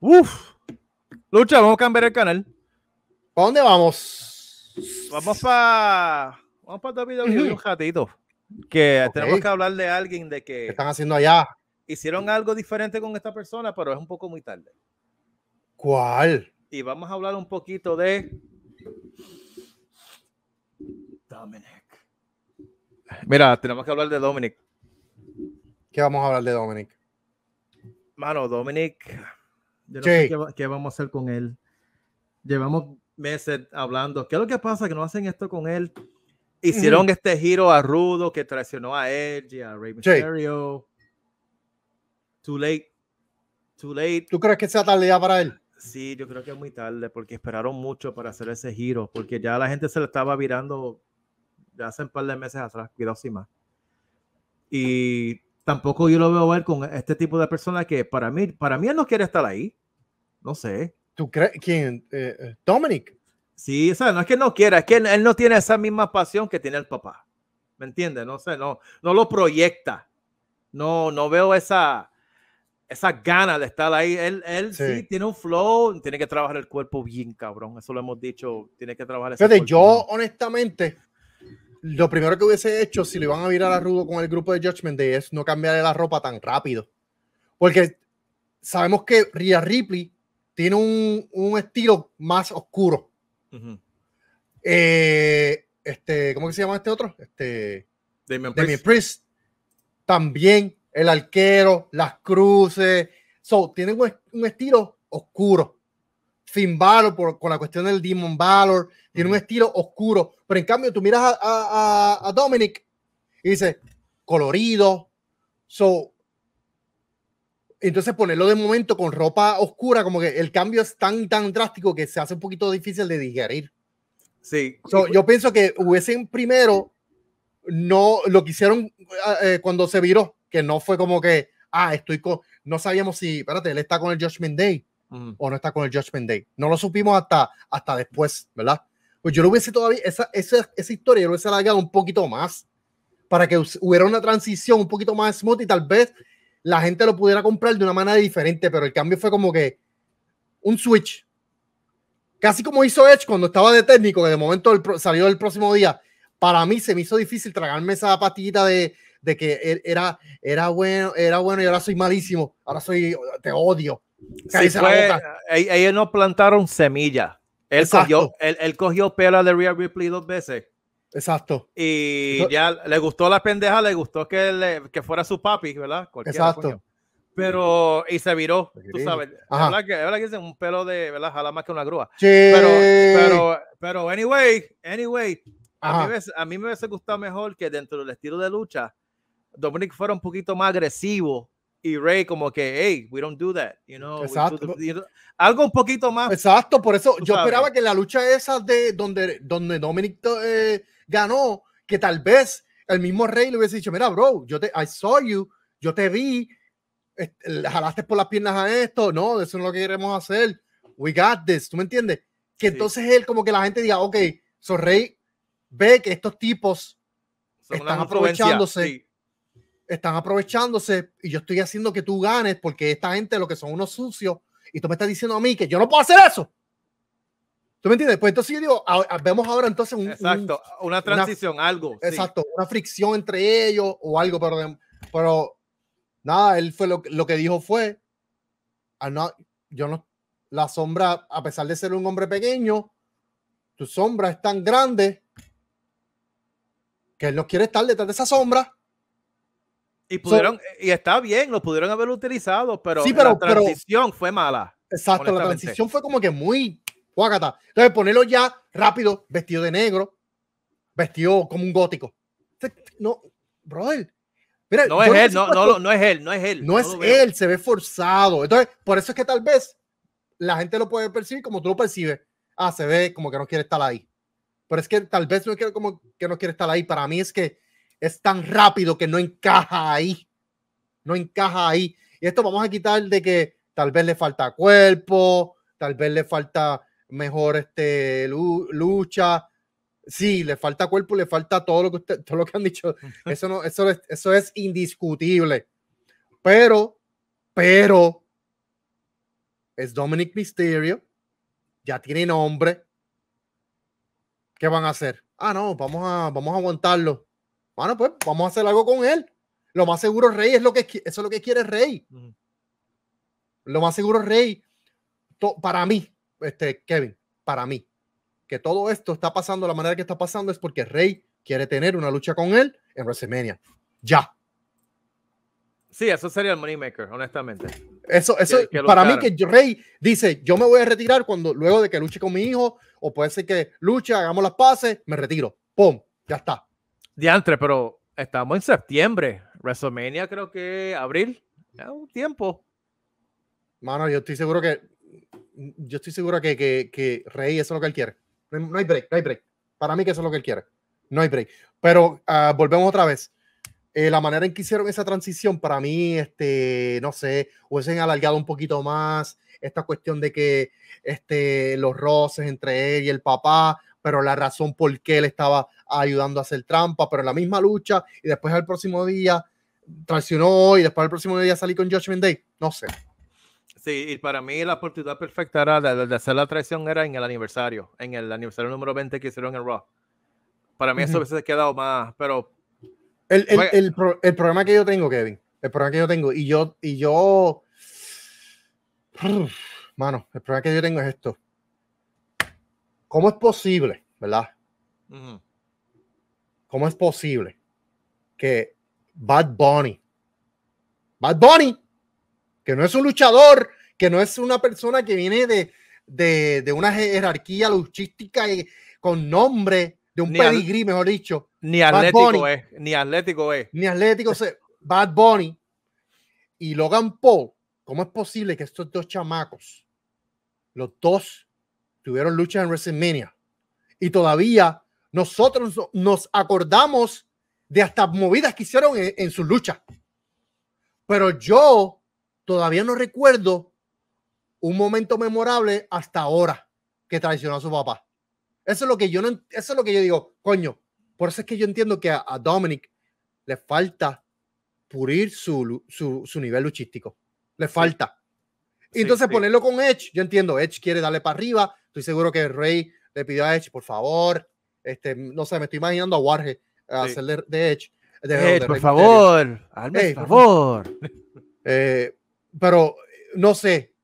Uf. Lucha, vamos a cambiar el canal. ¿Para dónde vamos? Vamos para. Vamos para WWE un ratito. Que tenemos que hablar de alguien de que. ¿Qué están haciendo allá? Hicieron algo diferente con esta persona, pero es un poco muy tarde. ¿Cuál? Y vamos a hablar un poquito de. Dominic. Mira, tenemos que hablar de Dominic. ¿Qué vamos a hablar de Dominic? Mano, Dominic yo qué, vamos a hacer con él. Llevamos meses hablando. ¿Qué es lo que pasa? Que no hacen esto con él. Hicieron este giro a Rudo que traicionó a Edge y a Rey Mysterio. Too late. Too late. ¿Tú crees que sea tarde ya para él? Sí, yo creo que es muy tarde porque esperaron mucho para hacer ese giro, porque ya la gente se le estaba virando ya hace un par de meses atrás, cuidado sin más. Y tampoco yo lo veo ver con este tipo de personas que para mí, para mí él no quiere estar ahí. No sé. ¿Tú crees? ¿Quién? Eh, eh, Dominic. Sí, o sea, no es que no quiera, es que él, no tiene esa misma pasión que tiene el papá. ¿Me entiendes? No sé, no, no lo proyecta. No, no veo esa, esa gana de estar ahí. Él, sí. tiene un flow, tiene que trabajar el cuerpo bien, cabrón. Eso lo hemos dicho, tiene que trabajar. Ese yo honestamente, lo primero que hubiese hecho si le iban a virar a Rudo con el grupo de Judgment Day es no cambiarle la ropa tan rápido. Porque sabemos que Ria Ripley tiene un, estilo más oscuro. Eh, este, ¿Cómo se llama este otro? Este, Damien, Priest. También el arquero, las cruces. So, tiene un, un estilo oscuro. Finn Balor por, con la cuestión del Demon Valor, tiene un estilo oscuro, pero en cambio tú miras a, a Dominic y dices colorido, so entonces ponerlo de momento con ropa oscura, como que el cambio es tan, tan drástico que se hace un poquito difícil de digerir. Sí. yo pues pienso que hubiesen primero, no, lo que hicieron ah, eh, cuando se viró, que no fue como que, ah, estoy con, no sabíamos si, espérate, él está con el Judgment Day o no está con el Judgment Day. No lo supimos hasta, hasta después, ¿verdad? Pues yo lo hubiese todavía, esa, esa, esa historia yo lo hubiese alargado un poquito más para que hubiera una transición un poquito más smooth y tal vez la gente lo pudiera comprar de una manera diferente, pero el cambio fue como que un switch. Casi como hizo Edge cuando estaba de técnico, que de momento salió el próximo día. Para mí se me hizo difícil tragarme esa pastillita de, que e, era, era, bueno, era bueno y ahora soy malísimo, ahora soy, te odio. Sí, fue, ellos no plantaron semilla. Él cogió, él, cogió pela de Real Ripley dos veces. Exacto. Y ya le gustó la pendeja, le gustó que, fuera su papi, ¿verdad? Pues, exacto. Pero, y se viró, tú sabes. Es que, es un pelo de, ¿verdad? Jala más que una grúa. Pero, pero, pero, anyway, anyway, a mí, a mí me hubiese gustado mejor que dentro del estilo de lucha, Dominic fuera un poquito más agresivo y Rey como que, hey, we don't do that, you know. algo un poquito más. Exacto, por eso yo esperaba que la lucha esa de donde, donde Dominic eh, ganó, que tal vez el mismo Rey le hubiese dicho, mira, bro, yo te, I saw you, yo te vi, jalaste por las piernas a esto, no, eso no es lo que queremos hacer, we got this, ¿tú me entiendes? Que entonces él como que la gente diga, ok, so Rey ve que estos tipos están aprovechándose están aprovechándose y yo estoy haciendo que tú ganes porque esta gente lo que son unos sucios y tú me estás diciendo a mí que yo no puedo hacer eso. ¿Tú me entiendes? Pues entonces yo digo, vemos ahora entonces un, Exacto, una transición, algo. Exacto, una fricción entre ellos o algo, pero, pero nada, él fue lo, lo que dijo fue, ah, not, yo no, la sombra, a pesar de ser un hombre pequeño, tu sombra es tan grande que él no quiere estar detrás de esa sombra. Y pudieron, y está bien, lo pudieron haber utilizado, pero, la transición fue mala. Exacto, la transición fue como que muy guacata. Entonces, ponerlo ya rápido, vestido de negro, vestido como un gótico. Este, este, no, brother. no, es él, no, no, no es él, no, es él, no es él. No, es él, se ve forzado. Entonces, por eso es que tal vez la gente lo puede percibir como tú lo percibes. Ah, se ve como que no quiere estar ahí. Pero es que tal vez no es como que no quiere estar ahí. Para mí es que es tan rápido que no encaja ahí. No encaja ahí. Y esto vamos a quitar de que tal vez le falta cuerpo, tal vez le falta mejor este, lucha. Sí, le falta cuerpo, le falta todo lo que usted, todo lo que han dicho. Eso no, eso es, eso es indiscutible. Pero, pero es Dominic Mysterio, ya tiene nombre. ¿Qué van a hacer? Ah, no, vamos a, vamos a aguantarlo. Bueno, pues vamos a hacer algo con él. Lo más seguro, Rey, es lo que, eso lo que quiere Rey. Lo más seguro, Rey, para mí, este, Kevin, para mí, que todo esto está pasando la manera que está pasando es porque Rey quiere tener una lucha con él en WrestleMania. Ya. Sí, eso sería el maker honestamente. Eso, eso para mí que Rey dice, yo me voy a retirar cuando luego de que luche con mi hijo, o puede ser que luche, hagamos las pases, me retiro. ¡Pum! Ya está. Diantre, pero estamos en septiembre. WrestleMania creo que abril. Ya un tiempo. Mano, yo estoy seguro que. Yo estoy seguro que, que, Rey, eso es lo que él quiere. No hay break, no hay break. Para mí, que eso es lo que él quiere. No hay break. Pero ah, volvemos otra vez. Eh, la manera en que hicieron esa transición, para mí, este, no sé, hubiesen alargado un poquito más esta cuestión de que este, los roces entre él y el papá, pero la razón por qué él estaba ayudando a hacer trampa, pero la misma lucha y después al próximo día traicionó y después al próximo día salí con Judgment Day, no sé. Sí, y para mí la oportunidad perfecta de, de, hacer la traición era en el aniversario, en el aniversario número 20 que hicieron en Raw. Para mí eso a ha quedado más, pero... El, el, el problema que yo tengo, Kevin, el problema que yo tengo, y yo, y yo... Mano, el problema que yo tengo es esto. ¿Cómo es posible, verdad? ¿Cómo es posible que Bad Bunny, Bad Bunny, que no es un luchador, que no es una persona que viene de, de, una jerarquía luchística y con nombre, de un pedigrí, mejor dicho. Ni atlético es, ni atlético es. Ni atlético es. Bad Bunny y Logan Paul, ¿cómo es posible que estos dos chamacos, los dos tuvieron lucha en WrestleMania. Y todavía nosotros nos acordamos de hasta movidas que hicieron en, su lucha. Pero yo todavía no recuerdo un momento memorable hasta ahora que traicionó a su papá. Eso es lo que yo no, es lo que yo digo, coño. Por eso es que yo entiendo que a, Dominic le falta purir su, su nivel luchístico. Le falta. Y entonces ponerlo con Edge, yo entiendo, Edge quiere darle para arriba, estoy seguro que Rey le pidió a Edge, por favor, este, no sé, me estoy imaginando a Warge hacerle de Edge. Edge, por favor, por favor. Eh, pero, no sé,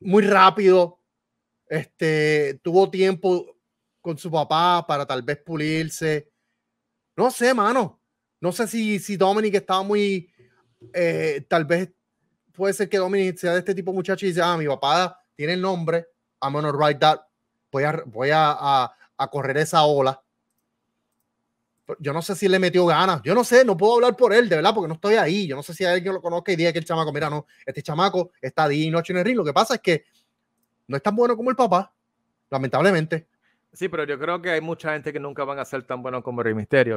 muy rápido, este, tuvo tiempo con su papá para tal vez pulirse. No sé, mano. No sé si, si Dominic estaba muy, eh, tal vez puede ser que Dominic sea de este tipo de muchacho y dice, ah, mi papá tiene el nombre, I'm gonna write that, voy a, voy a, a, correr esa ola. yo no sé si le metió ganas, yo no sé, no puedo hablar por él, de verdad, porque no estoy ahí. Yo no sé si a alguien lo conozca y diga que el chamaco, mira, no, este chamaco está de y noche en el ring. Lo que pasa es que no es tan bueno como el papá, lamentablemente. Sí, pero yo creo que hay mucha gente que nunca van a ser tan buenos como Rey Misterio, O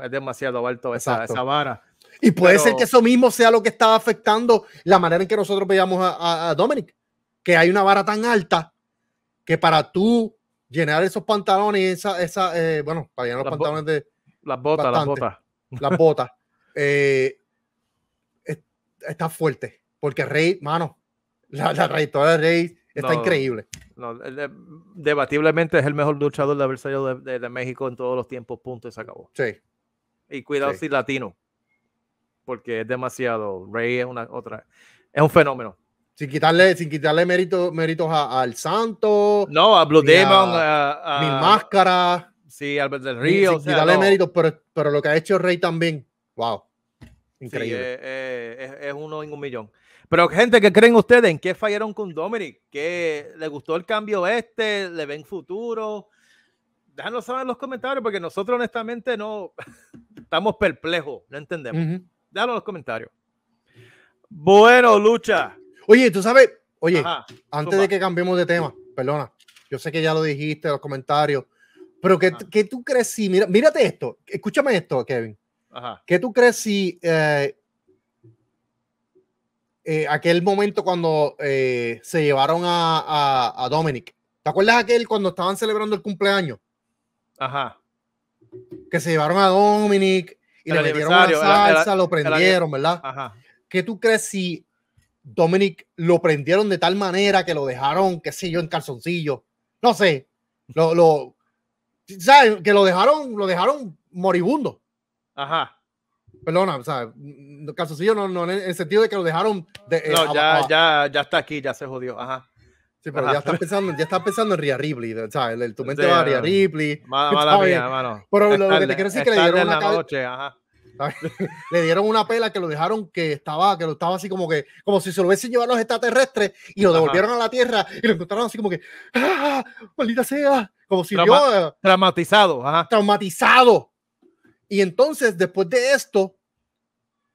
Es, es demasiado alto esa, vara. Y puede ser que eso mismo sea lo que está afectando la manera en que nosotros veíamos a, Dominic, que hay una vara tan alta que para tú llenar esos pantalones y esa, eh, bueno, para llenar los pantalones de... Las botas, las botas. Las botas. Eh, está fuerte, porque Rey, mano, la, la trayectoria de Rey Está increíble. debatiblemente es el mejor luchador de haber salido de, México en todos los tiempos, punto, y se acabó. Sí. Y cuidado si latino, porque es demasiado. Rey es una otra, es un fenómeno. Sin quitarle, sin quitarle mérito, méritos al Santo. No, a Blue Demon, a, a, Mil Máscaras. Sí, Albert del Río. Sin, darle méritos, pero, pero lo que ha hecho Rey también. Wow. Increíble. Eh, eh, es, uno en un millón. Pero, gente, ¿qué creen ustedes? ¿En qué fallaron con Dominic? ¿Qué le gustó el cambio este? ¿Le ven futuro? Déjanos saber en los comentarios porque nosotros honestamente no estamos perplejos, no entendemos. Déjanos en los comentarios. Bueno, Lucha. Oye, tú sabes, oye, antes de que cambiemos de tema, perdona, yo sé que ya lo dijiste en los comentarios, pero que, que tú crees, mira, mírate esto, escúchame esto, Kevin ¿Qué tú crees si eh, eh, aquel momento cuando eh, se llevaron a, a, Dominic? ¿Te acuerdas aquel cuando estaban celebrando el cumpleaños? Ajá. Que se llevaron a Dominic y le metieron la salsa, lo prendieron, ¿verdad? Ajá. ¿Qué tú crees si Dominic lo prendieron de tal manera que lo dejaron, qué sé yo, en calzoncillo? No sé. Lo, lo, ¿sabes? Que lo dejaron, lo dejaron moribundo. Ajá. Perdona, o sea, yo mm, mm, no, no, en el sentido de que lo dejaron. Eh, no, ya, ya, ya está aquí, ya se jodió. Ajá. Sí, pero ya está pensando, ya pensando en Ria Ripley, o sea, el, tu mente va a Ria Ripley. Mala, mala Pero lo, que te quiero decir es que le dieron una noche, le dieron una pela que lo dejaron que estaba, que lo estaba así como que, como si se lo hubiesen llevado los extraterrestres y lo devolvieron a la Tierra y lo encontraron así como que, ¡ah! ¡Maldita sea! Como si Trauma, yo, eh, Traumatizado, Ajá. Traumatizado. Y entonces, después de esto,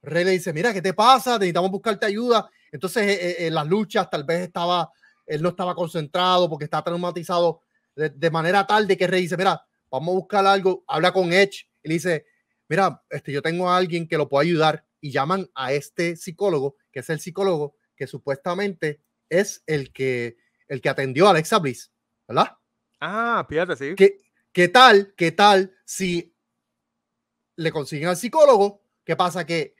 Rey le dice, mira, ¿qué te pasa? Necesitamos buscarte ayuda. Entonces, eh, eh, en las luchas tal vez estaba, él no estaba concentrado porque está traumatizado de, manera tal de que Rey dice, mira, vamos a buscar algo, habla con Edge y le dice, mira, este, yo tengo a alguien que lo puede ayudar y llaman a este psicólogo, que es el psicólogo que supuestamente es el que, el que atendió a Alexa Bliss, ¿verdad? Ah, fíjate, sí. ¿Qué, qué tal, qué tal si le consiguen al psicólogo. ¿Qué pasa? Que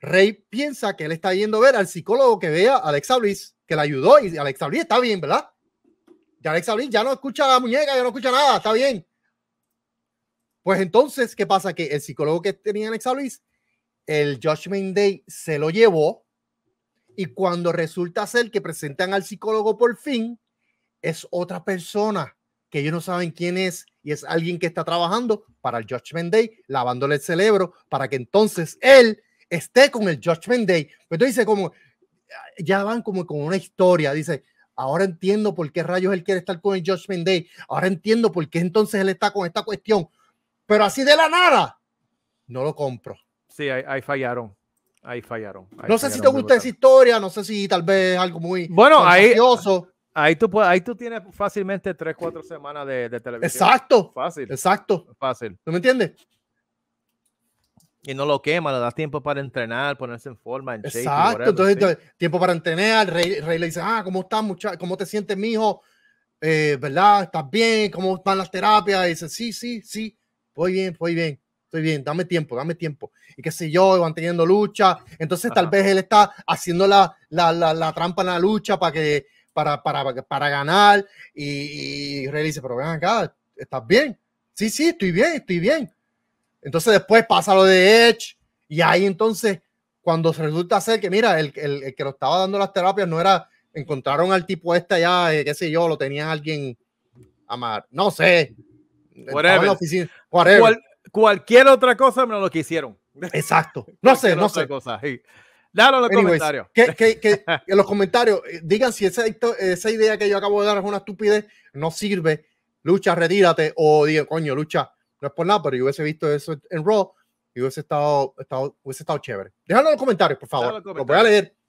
Rey piensa que él está yendo a ver al psicólogo que vea a Alexa Bliss, que le ayudó y Alexa Bliss está bien, ¿verdad? Ya Alexa Bliss ya no escucha a la muñeca, ya no escucha nada, está bien. Pues entonces, ¿qué pasa? Que el psicólogo que tenía Alexa Bliss, el Judgment Day se lo llevó y cuando resulta ser que presentan al psicólogo por fin, es otra persona que ellos no saben quién es y es alguien que está trabajando para el Judgment Day, lavándole el cerebro para que entonces él esté con el Judgment Day. Pero pues dice como, ya van como con una historia, dice, ahora entiendo por qué rayos él quiere estar con el Judgment Day, ahora entiendo por qué entonces él está con esta cuestión, pero así de la nada, no lo compro. Sí, ahí, fallaron. Ahí fallaron. no sé si te gusta esa historia, no sé si tal vez algo muy bueno, ahí, Ahí tú, puedes, ahí tú tienes fácilmente tres, cuatro semanas de, de, televisión. Exacto. Fácil. Exacto. Fácil. ¿No me entiendes? Y no lo quema, le das tiempo para entrenar, ponerse en forma, en Exacto. entonces, tiempo para entrenar. Rey, Rey, le dice, ah, ¿cómo estás, muchacho? ¿Cómo te sientes, mijo? Eh, ¿Verdad? ¿Estás bien? ¿Cómo están las terapias? dice, sí, sí, sí. Voy bien, voy bien estoy bien, dame tiempo, dame tiempo. Y qué sé yo, van teniendo lucha. Entonces, tal vez él está haciendo la, la, la, trampa en la lucha para que para, para, para ganar. Y, y Rey dice, pero ven acá, ¿estás bien? Sí, sí, estoy bien, estoy bien. Entonces después pasa lo de Edge y ahí entonces cuando resulta ser que, mira, el, el, que lo estaba dando las terapias no era, encontraron al tipo este allá, eh, qué sé yo, lo tenía alguien amar, no sé. cualquier otra cosa menos lo que hicieron. Exacto. No sé, no sé. Cosa, Déjalo en los comentarios. Que, en los comentarios eh, digan si esa, esa idea que yo acabo de dar es una estupidez, no sirve. Lucha, retírate. O diga coño, lucha, no es por nada, pero yo hubiese visto eso en Raw y hubiese estado, estado, estado chévere. Déjalo en los comentarios, por favor. Lo voy a leer.